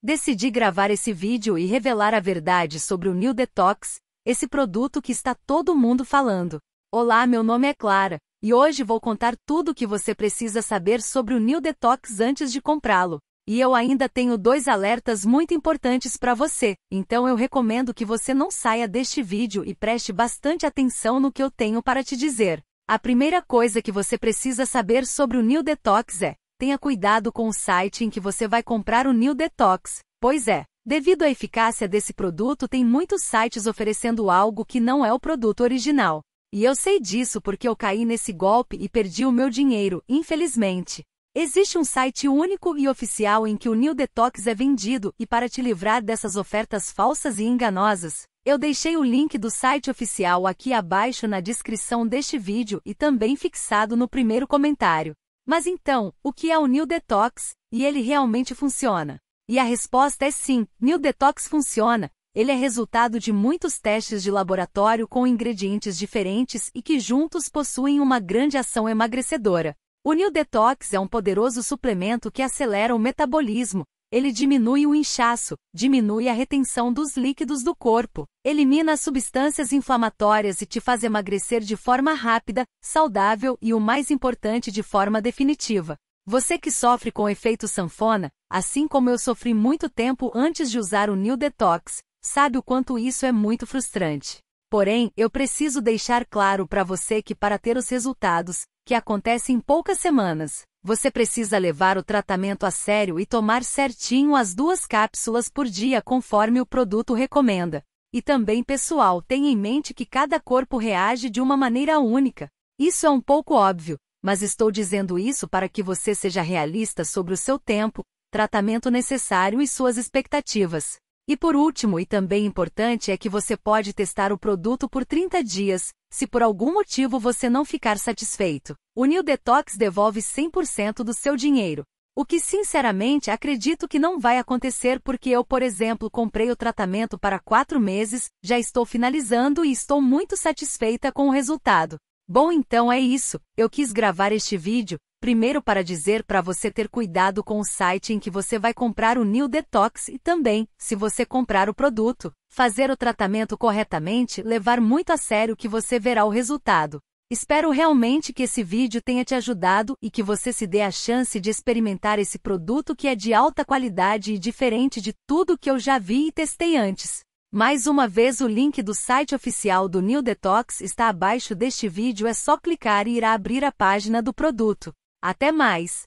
Decidi gravar esse vídeo e revelar a verdade sobre o New Detox, esse produto que está todo mundo falando. Olá, meu nome é Clara, e hoje vou contar tudo o que você precisa saber sobre o New Detox antes de comprá-lo. E eu ainda tenho dois alertas muito importantes para você, então eu recomendo que você não saia deste vídeo e preste bastante atenção no que eu tenho para te dizer. A primeira coisa que você precisa saber sobre o New Detox é: Tenha cuidado com o site em que você vai comprar o New Detox, pois é, devido à eficácia desse produto, tem muitos sites oferecendo algo que não é o produto original. E eu sei disso porque eu caí nesse golpe e perdi o meu dinheiro, infelizmente. Existe um site único e oficial em que o New Detox é vendido, e para te livrar dessas ofertas falsas e enganosas, eu deixei o link do site oficial aqui abaixo na descrição deste vídeo e também fixado no primeiro comentário. Mas então, o que é o New Detox? E ele realmente funciona? E a resposta é sim, New Detox funciona. Ele é resultado de muitos testes de laboratório com ingredientes diferentes e que juntos possuem uma grande ação emagrecedora. O New Detox é um poderoso suplemento que acelera o metabolismo, ele diminui o inchaço, diminui a retenção dos líquidos do corpo, elimina as substâncias inflamatórias e te faz emagrecer de forma rápida, saudável e o mais importante, de forma definitiva. Você que sofre com efeito sanfona, assim como eu sofri muito tempo antes de usar o New Detox, sabe o quanto isso é muito frustrante. Porém, eu preciso deixar claro para você que para ter os resultados, que acontece em poucas semanas, você precisa levar o tratamento a sério e tomar certinho as duas cápsulas por dia conforme o produto recomenda. E também, pessoal, tenha em mente que cada corpo reage de uma maneira única. Isso é um pouco óbvio, mas estou dizendo isso para que você seja realista sobre o seu tempo, tratamento necessário e suas expectativas. E por último e também importante é que você pode testar o produto por 30 dias, se por algum motivo você não ficar satisfeito. O New Detox devolve 100% do seu dinheiro. O que sinceramente acredito que não vai acontecer porque eu, por exemplo, comprei o tratamento para 4 meses, já estou finalizando e estou muito satisfeita com o resultado. Bom então é isso, eu quis gravar este vídeo, primeiro para dizer para você ter cuidado com o site em que você vai comprar o New Detox e também, se você comprar o produto, fazer o tratamento corretamente, levar muito a sério que você verá o resultado. Espero realmente que esse vídeo tenha te ajudado e que você se dê a chance de experimentar esse produto que é de alta qualidade e diferente de tudo que eu já vi e testei antes. Mais uma vez o link do site oficial do New Detox está abaixo deste vídeo é só clicar e irá abrir a página do produto. Até mais!